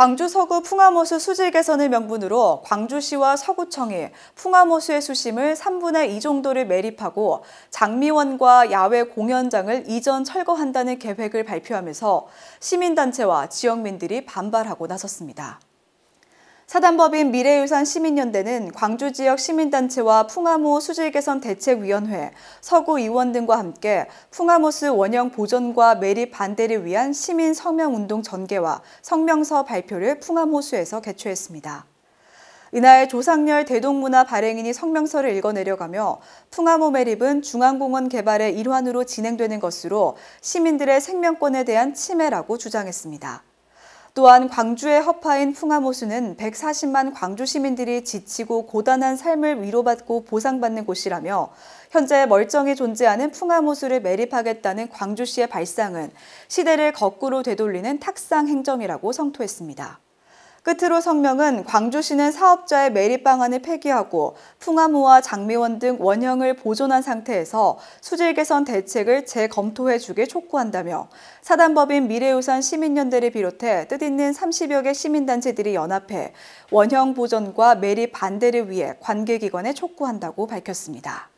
광주 서구 풍화모수 수질 개선을 명분으로 광주시와 서구청이 풍화모수의 수심을 3분의 2 정도를 매립하고 장미원과 야외 공연장을 이전 철거한다는 계획을 발표하면서 시민단체와 지역민들이 반발하고 나섰습니다. 사단법인 미래유산 시민연대는 광주 지역 시민단체와 풍화모 수질개선 대책위원회, 서구 의원 등과 함께 풍화모스 원형 보존과 매립 반대를 위한 시민 성명운동 전개와 성명서 발표를 풍화모수에서 개최했습니다. 이날 조상렬 대동문화 발행인이 성명서를 읽어내려가며 풍화모 매립은 중앙공원 개발의 일환으로 진행되는 것으로 시민들의 생명권에 대한 침해라고 주장했습니다. 또한 광주의 허파인 풍화모수는 140만 광주 시민들이 지치고 고단한 삶을 위로받고 보상받는 곳이라며 현재 멀쩡히 존재하는 풍화모수를 매립하겠다는 광주시의 발상은 시대를 거꾸로 되돌리는 탁상 행정이라고 성토했습니다. 끝으로 성명은 광주시는 사업자의 매립 방안을 폐기하고 풍화무와 장미원 등 원형을 보존한 상태에서 수질 개선 대책을 재검토해 주길 촉구한다며 사단법인 미래유산 시민연대를 비롯해 뜻있는 30여 개 시민단체들이 연합해 원형 보존과 매립 반대를 위해 관계기관에 촉구한다고 밝혔습니다.